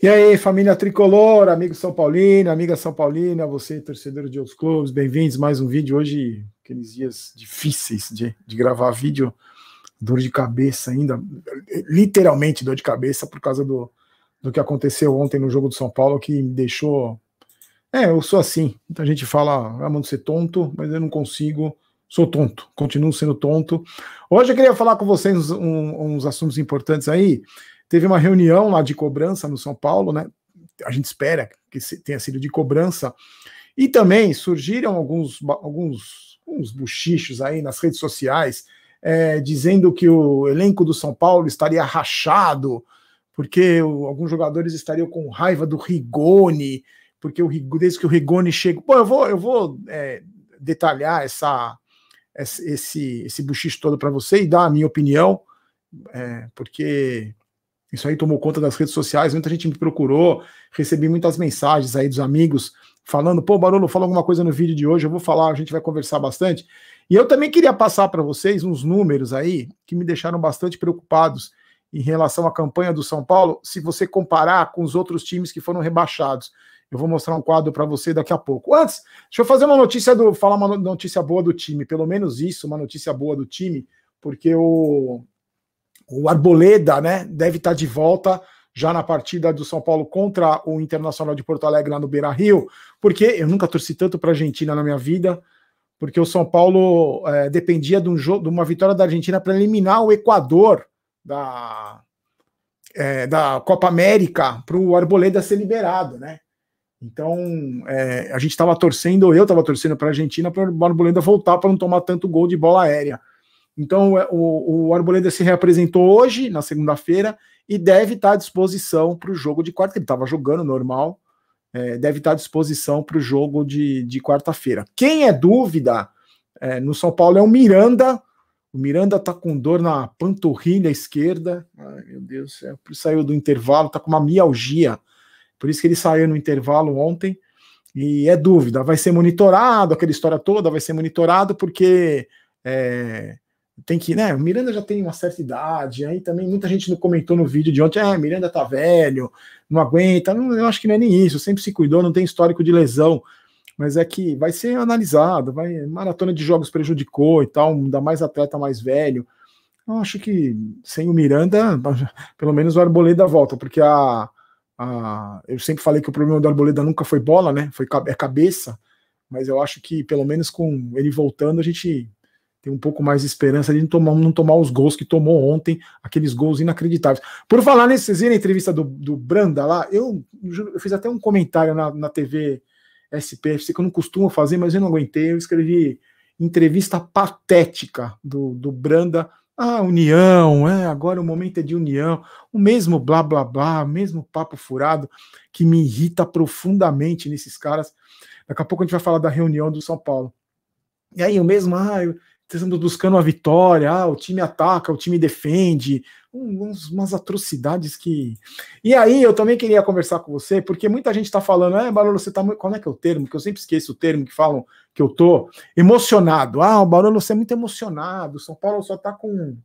E aí, família tricolor, amigo São Paulino, amiga São Paulina, você, torcedor de outros clubes, bem-vindos mais um vídeo. Hoje, aqueles dias difíceis de, de gravar vídeo, dor de cabeça ainda, literalmente dor de cabeça por causa do, do que aconteceu ontem no jogo do São Paulo, que me deixou. É, eu sou assim. Muita gente fala, ah, mano, ser é tonto, mas eu não consigo. Sou tonto, continuo sendo tonto. Hoje eu queria falar com vocês uns, uns assuntos importantes aí. Teve uma reunião lá de cobrança no São Paulo, né? A gente espera que tenha sido de cobrança. E também surgiram alguns, alguns, alguns bochichos aí nas redes sociais, é, dizendo que o elenco do São Paulo estaria rachado, porque o, alguns jogadores estariam com raiva do Rigoni, porque o, desde que o Rigoni chega. Bom, eu vou, eu vou é, detalhar essa, esse, esse buchicho todo para você e dar a minha opinião, é, porque isso aí tomou conta das redes sociais, muita gente me procurou, recebi muitas mensagens aí dos amigos falando, pô, Barolo, fala alguma coisa no vídeo de hoje, eu vou falar, a gente vai conversar bastante. E eu também queria passar para vocês uns números aí que me deixaram bastante preocupados em relação à campanha do São Paulo, se você comparar com os outros times que foram rebaixados. Eu vou mostrar um quadro para você daqui a pouco. Antes, deixa eu fazer uma notícia do falar uma notícia boa do time, pelo menos isso, uma notícia boa do time, porque o o Arboleda, né, deve estar tá de volta já na partida do São Paulo contra o Internacional de Porto Alegre lá no Beira Rio, porque eu nunca torci tanto para a Argentina na minha vida, porque o São Paulo é, dependia de, um jogo, de uma vitória da Argentina para eliminar o Equador da, é, da Copa América para o Arboleda ser liberado, né? Então é, a gente estava torcendo, eu estava torcendo para a Argentina para o Arboleda voltar para não tomar tanto gol de bola aérea. Então, é, o, o Arboleda se reapresentou hoje, na segunda-feira, e deve estar à disposição para o jogo de quarta, ele estava jogando normal, é, deve estar à disposição para o jogo de, de quarta-feira. Quem é dúvida é, no São Paulo é o Miranda. O Miranda está com dor na panturrilha esquerda. Ai, meu Deus do céu. Saiu do intervalo, está com uma mialgia. Por isso que ele saiu no intervalo ontem. E é dúvida. Vai ser monitorado, aquela história toda vai ser monitorado, porque. É, tem que, né? O Miranda já tem uma certa idade, aí também muita gente comentou no vídeo de ontem, é, Miranda tá velho, não aguenta. Não, eu acho que não é nem isso, sempre se cuidou, não tem histórico de lesão. Mas é que vai ser analisado, vai maratona de jogos prejudicou e tal, ainda mais atleta mais velho. Eu acho que sem o Miranda, pelo menos o Arboleda volta, porque a, a eu sempre falei que o problema do Arboleda nunca foi bola, né? Foi é cabeça, mas eu acho que pelo menos com ele voltando a gente ter um pouco mais de esperança de não tomar, não tomar os gols que tomou ontem, aqueles gols inacreditáveis. Por falar nisso, vocês viram a entrevista do, do Branda lá? Eu, eu fiz até um comentário na, na TV SPFC que eu não costumo fazer, mas eu não aguentei. Eu escrevi entrevista patética do, do Branda. Ah, união, é, agora o momento é de união. O mesmo blá blá blá, o mesmo papo furado que me irrita profundamente nesses caras. Daqui a pouco a gente vai falar da reunião do São Paulo. E aí o mesmo, ah, estamos buscando a vitória, ah, o time ataca, o time defende, um, umas atrocidades que. E aí eu também queria conversar com você, porque muita gente está falando, é, Barolo, você está muito. Como é que é o termo? Que eu sempre esqueço o termo que falam que eu tô emocionado. Ah, o Barolo, você é muito emocionado, São Paulo só está com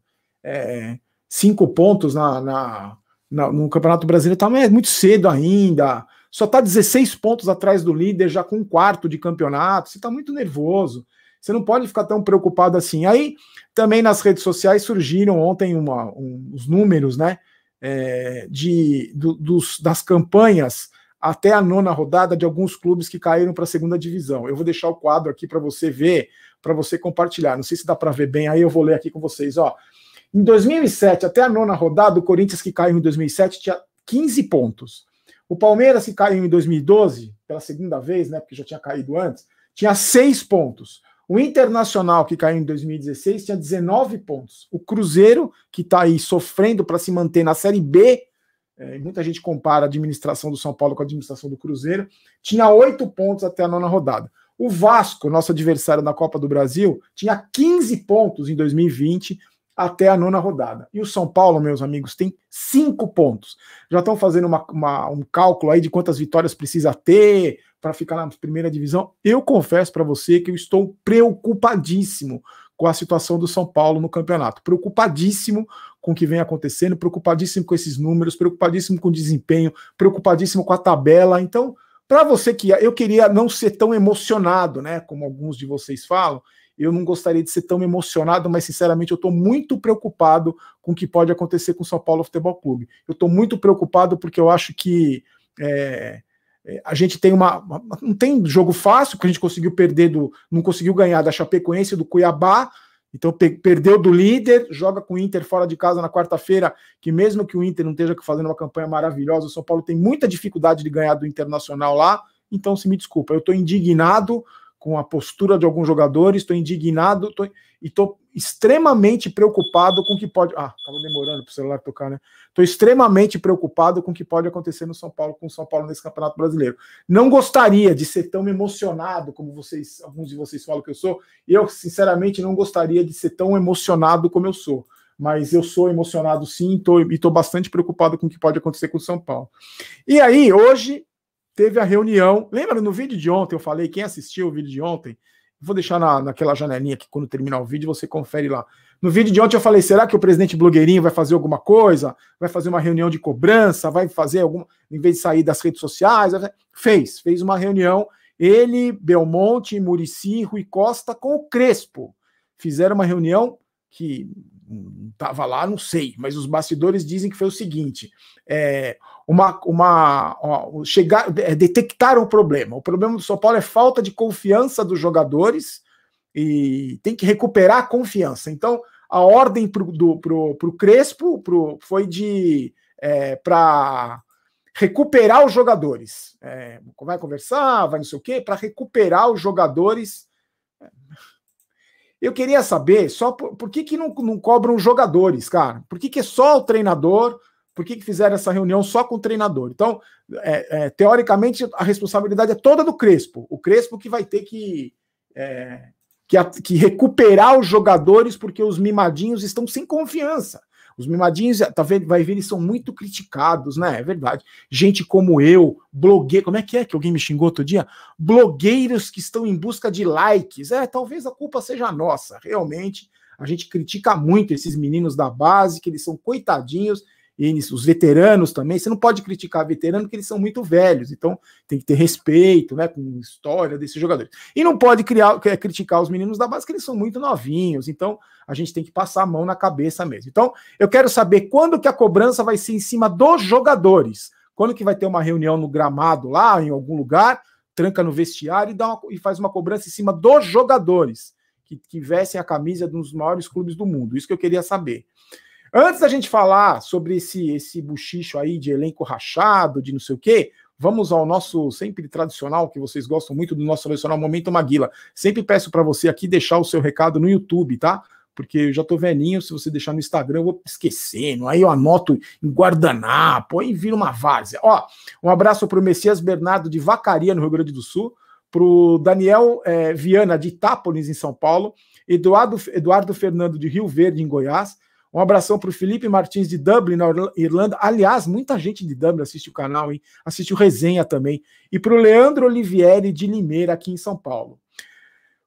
é, cinco pontos na, na, na, no Campeonato Brasileiro, tá, é muito cedo ainda. Só está 16 pontos atrás do líder, já com um quarto de campeonato. Você está muito nervoso. Você não pode ficar tão preocupado assim. Aí também nas redes sociais surgiram ontem uma, um, os números, né? É, de, do, dos, das campanhas até a nona rodada de alguns clubes que caíram para a segunda divisão. Eu vou deixar o quadro aqui para você ver, para você compartilhar. Não sei se dá para ver bem, aí eu vou ler aqui com vocês. Ó. Em 2007, até a nona rodada, o Corinthians que caiu em 2007 tinha 15 pontos. O Palmeiras que caiu em 2012, pela segunda vez, né, porque já tinha caído antes, tinha 6 pontos. O Internacional, que caiu em 2016, tinha 19 pontos. O Cruzeiro, que está aí sofrendo para se manter na Série B, é, muita gente compara a administração do São Paulo com a administração do Cruzeiro, tinha 8 pontos até a nona rodada. O Vasco, nosso adversário na Copa do Brasil, tinha 15 pontos em 2020 até a nona rodada. E o São Paulo, meus amigos, tem cinco pontos. Já estão fazendo uma, uma, um cálculo aí de quantas vitórias precisa ter, para ficar na primeira divisão. Eu confesso para você que eu estou preocupadíssimo com a situação do São Paulo no campeonato. Preocupadíssimo com o que vem acontecendo, preocupadíssimo com esses números, preocupadíssimo com o desempenho, preocupadíssimo com a tabela. Então, para você que eu queria não ser tão emocionado, né, como alguns de vocês falam, eu não gostaria de ser tão emocionado, mas sinceramente eu estou muito preocupado com o que pode acontecer com o São Paulo Futebol Clube. Eu estou muito preocupado porque eu acho que é, é, a gente tem uma, uma, Não tem jogo fácil, porque a gente conseguiu perder do. Não conseguiu ganhar da Chapecoense do Cuiabá. Então pe, perdeu do líder, joga com o Inter fora de casa na quarta-feira, que mesmo que o Inter não esteja fazendo uma campanha maravilhosa, o São Paulo tem muita dificuldade de ganhar do Internacional lá. Então, se me desculpa, eu estou indignado com a postura de alguns jogadores, estou indignado tô, e estou extremamente preocupado com o que pode. Ah, estava demorando para o celular tocar, né? Estou extremamente preocupado com o que pode acontecer no São Paulo, com o São Paulo nesse Campeonato Brasileiro. Não gostaria de ser tão emocionado como vocês, alguns de vocês falam que eu sou. Eu, sinceramente, não gostaria de ser tão emocionado como eu sou. Mas eu sou emocionado sim tô, e estou bastante preocupado com o que pode acontecer com o São Paulo. E aí, hoje, teve a reunião. Lembra no vídeo de ontem? Eu falei, quem assistiu o vídeo de ontem, vou deixar na, naquela janelinha que quando terminar o vídeo você confere lá. No vídeo de ontem eu falei, será que o presidente blogueirinho vai fazer alguma coisa? Vai fazer uma reunião de cobrança? Vai fazer alguma, em vez de sair das redes sociais? Fez, fez uma reunião. Ele, Belmonte, Murici, Rui Costa com o Crespo. Fizeram uma reunião que estava lá, não sei, mas os bastidores dizem que foi o seguinte: é, uma, uma ó, chegar, é, detectaram o problema. O problema do São Paulo é falta de confiança dos jogadores e tem que recuperar a confiança. Então, a ordem para o Crespo pro, foi de é, para recuperar os jogadores. É, vai conversar, vai não sei o quê, para recuperar os jogadores eu queria saber só por, por que, que não, não, cobram jogadores, cara? Por que, que é só o treinador? Por que, que fizeram essa reunião só com o treinador? Então, é, é, teoricamente, a responsabilidade é toda do Crespo. O Crespo que vai ter que, é, que, que recuperar os jogadores porque os mimadinhos estão sem confiança. Os mimadinhos, tá vendo, vai ver, eles são muito criticados, né? É verdade. Gente como eu, blogueiro, como é que é que alguém me xingou outro dia? Blogueiros que estão em busca de likes. É, talvez a culpa seja nossa, realmente. A gente critica muito esses meninos da base, que eles são coitadinhos, e os veteranos também, você não pode criticar veterano porque eles são muito velhos, então tem que ter respeito, né, com história desses jogadores. E não pode criar, eh, criticar os meninos da base que eles são muito novinhos, então a gente tem que passar a mão na cabeça mesmo. Então, eu quero saber quando que a cobrança vai ser em cima dos jogadores. Quando que vai ter uma reunião no gramado lá, em algum lugar, tranca no vestiário e, dá uma, e faz uma cobrança em cima dos jogadores que, que vestem a camisa dos maiores clubes do mundo. Isso que eu queria saber. Antes da gente falar sobre esse, esse buchicho aí de elenco rachado, de não sei o quê, vamos ao nosso sempre tradicional, que vocês gostam muito do nosso tradicional Momento Maguila. Sempre peço para você aqui deixar o seu recado no YouTube, tá? Porque eu já tô velhinho, se você deixar no Instagram, eu vou esquecendo. Aí eu anoto em guardanapo, aí vira uma várzea. Ó, um abraço pro Messias Bernardo de Vacaria, no Rio Grande do Sul, pro Daniel eh, Viana de Itápolis, em São Paulo, Eduardo, Eduardo Fernando de Rio Verde, em Goiás, um abração para o Felipe Martins de Dublin, na Irlanda. Aliás, muita gente de Dublin assiste o canal, hein? Assiste o resenha também. E para o Leandro Olivieri de Limeira, aqui em São Paulo.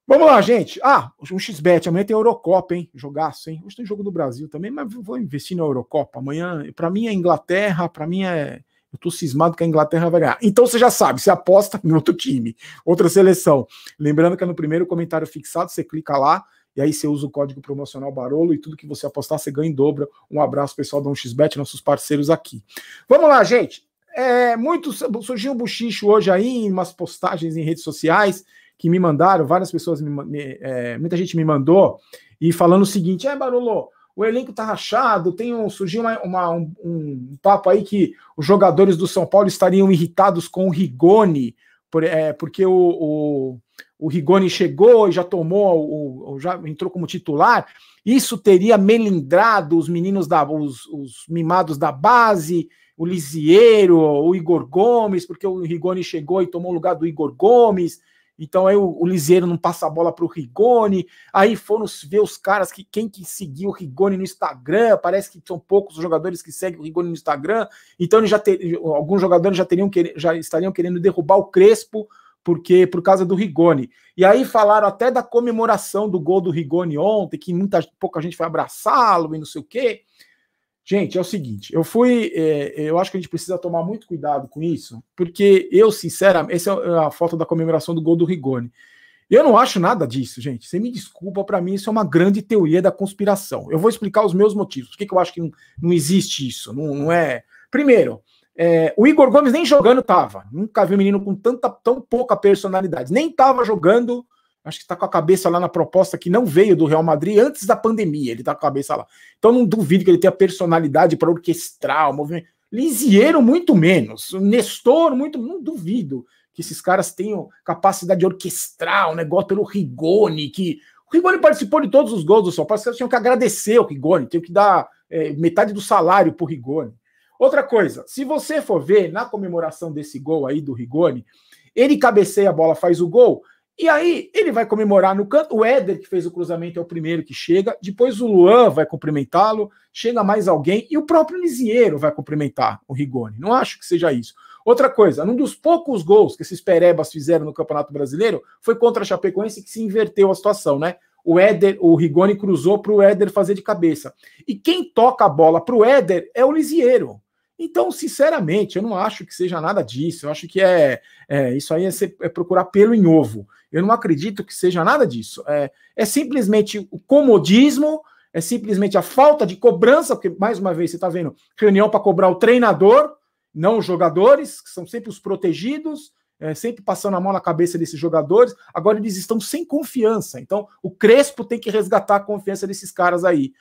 Vamos lá, gente. Ah, um XBET. Amanhã tem a Eurocopa, hein? Jogaço, hein? Hoje tem jogo do Brasil também, mas vou investir na Eurocopa. Amanhã, para mim, é Inglaterra, para mim é. Eu tô cismado que a Inglaterra vai ganhar. Então você já sabe, você aposta em outro time, outra seleção. Lembrando que é no primeiro comentário fixado, você clica lá, e aí você usa o código promocional Barolo e tudo que você apostar você ganha em dobra. Um abraço, pessoal da 1xBet, nossos parceiros aqui. Vamos lá, gente. É, muito surgiu um buchicho hoje aí, em umas postagens em redes sociais que me mandaram, várias pessoas, me, me, é, muita gente me mandou, e falando o seguinte: é, Barolo, o elenco tá rachado, tem um, surgiu uma, uma, um, um, papo aí que os jogadores do São Paulo estariam irritados com o Rigoni por, é, porque o, o, o, Rigoni chegou e já tomou, o, já entrou como titular, isso teria melindrado os meninos da, os, os mimados da base, o Lisieiro, o Igor Gomes, porque o Rigoni chegou e tomou o lugar do Igor Gomes. Então aí o, o Liseiro não passa a bola para o Rigoni, aí foram ver os caras que quem que seguiu o Rigoni no Instagram, parece que são poucos os jogadores que seguem o Rigoni no Instagram, então já ter, alguns jogadores já teriam já estariam querendo derrubar o Crespo porque por causa do Rigoni. E aí falaram até da comemoração do gol do Rigoni ontem, que muita pouca gente foi abraçá-lo e não sei o quê. Gente, é o seguinte, eu fui. É, eu acho que a gente precisa tomar muito cuidado com isso, porque eu, sinceramente, essa é a foto da comemoração do gol do Rigoni. Eu não acho nada disso, gente. Você me desculpa, para mim isso é uma grande teoria da conspiração. Eu vou explicar os meus motivos. Por que, que eu acho que não, não existe isso? Não, não é. Primeiro, é, o Igor Gomes nem jogando tava. Nunca vi um menino com tanta, tão pouca personalidade. Nem tava jogando acho que está com a cabeça lá na proposta que não veio do Real Madrid antes da pandemia. Ele está com a cabeça lá. Então não duvido que ele tenha personalidade para orquestrar o movimento. Lisieiro, muito menos. Nestor, muito. Não duvido que esses caras tenham capacidade de orquestrar o um negócio pelo Rigoni, que. O Rigoni participou de todos os gols do São Paulo, caras tinham que agradecer o Rigoni, Tinham que dar é, metade do salário para o Rigoni. Outra coisa, se você for ver na comemoração desse gol aí do Rigoni, ele cabeceia a bola, faz o gol, e aí ele vai comemorar no canto. O Éder, que fez o cruzamento, é o primeiro que chega. Depois o Luan vai cumprimentá-lo. Chega mais alguém. E o próprio Lisieiro vai cumprimentar o Rigoni. Não acho que seja isso. Outra coisa, um dos poucos gols que esses perebas fizeram no Campeonato Brasileiro foi contra a Chapecoense, que se inverteu a situação, né? O Éder, o Rigoni cruzou para o Éder fazer de cabeça. E quem toca a bola para o Éder é o Lisieiro. Então, sinceramente, eu não acho que seja nada disso. Eu acho que é, é isso aí é, ser, é, procurar pelo em ovo. Eu não acredito que seja nada disso. É, é simplesmente o comodismo, é simplesmente a falta de cobrança, porque, mais uma vez, você está vendo reunião para cobrar o treinador, não os jogadores, que são sempre os protegidos. É, sempre passando a mão na cabeça desses jogadores, agora eles estão sem confiança. Então, o Crespo tem que resgatar a confiança desses caras aí.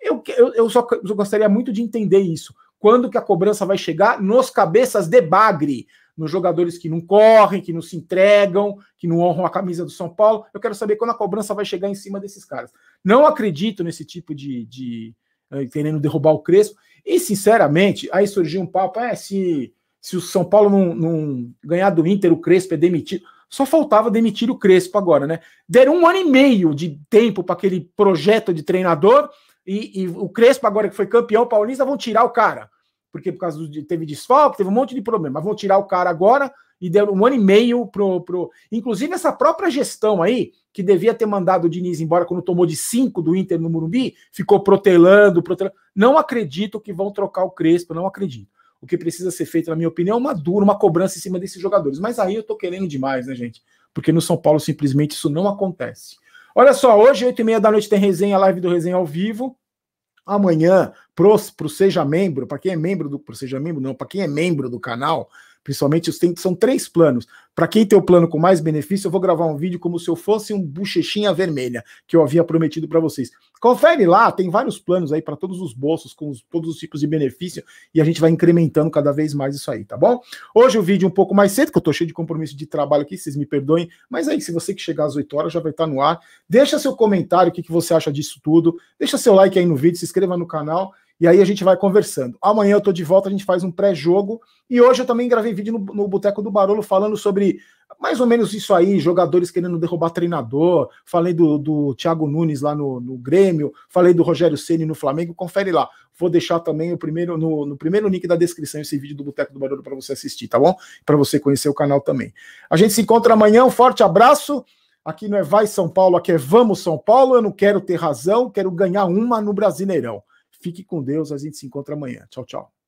Eu, eu, eu só eu gostaria muito de entender isso quando que a cobrança vai chegar nos cabeças de bagre, nos jogadores que não correm, que não se entregam, que não honram a camisa do São Paulo. Eu quero saber quando a cobrança vai chegar em cima desses caras. Não acredito nesse tipo de, de eh, querendo derrubar o Crespo. E, sinceramente, aí surgiu um papo: é, se, se o São Paulo não, não, ganhar do Inter, o Crespo é demitido. Só faltava demitir o Crespo agora, né? Deram um ano e meio de tempo para aquele projeto de treinador e, e, o Crespo, agora que foi campeão paulista, vão tirar o cara. Porque por causa de teve desfalque, teve um monte de problema. Mas vão tirar o cara agora e deu um ano e meio pro, pro. Inclusive, essa própria gestão aí, que devia ter mandado o Diniz embora quando tomou de 5 do Inter no Murumbi, ficou protelando, protelando. Não acredito que vão trocar o Crespo, não acredito. O que precisa ser feito, na minha opinião, é uma dura, uma cobrança em cima desses jogadores. Mas aí eu tô querendo demais, né, gente? Porque no São Paulo simplesmente isso não acontece. Olha só, hoje, 8h30 da noite, tem resenha, live do Resenha ao vivo. Amanhã, pro Seja Membro, para quem é membro do. Pro Seja Membro, não, para quem é membro do canal, Principalmente os tem, são três planos. Para quem tem o plano com mais benefício, eu vou gravar um vídeo como se eu fosse um bochechinha vermelha, que eu havia prometido para vocês. Confere lá, tem vários planos aí para todos os bolsos, com os, todos os tipos de benefício, e a gente vai incrementando cada vez mais isso aí, tá bom? Hoje o vídeo é um pouco mais cedo, que eu estou cheio de compromisso de trabalho aqui, vocês me perdoem, mas aí, é se você que chegar às 8 horas já vai estar tá no ar. Deixa seu comentário, o que, que você acha disso tudo, deixa seu like aí no vídeo, se inscreva no canal. E aí a gente vai conversando. Amanhã eu tô de volta, a gente faz um pré-jogo. E hoje eu também gravei vídeo no, no Boteco do Barolo falando sobre mais ou menos isso aí, jogadores querendo derrubar treinador. Falei do, do Thiago Nunes lá no, no Grêmio, falei do Rogério Ceni no Flamengo. Confere lá. Vou deixar também o primeiro no, no primeiro link da descrição esse vídeo do Boteco do Barolo para você assistir, tá bom? Para você conhecer o canal também. A gente se encontra amanhã. Um forte abraço. Aqui não é vai São Paulo, aqui é vamos São Paulo. Eu não quero ter razão, quero ganhar uma no Brasileirão. Fique com Deus, a gente se encontra amanhã. Tchau, tchau.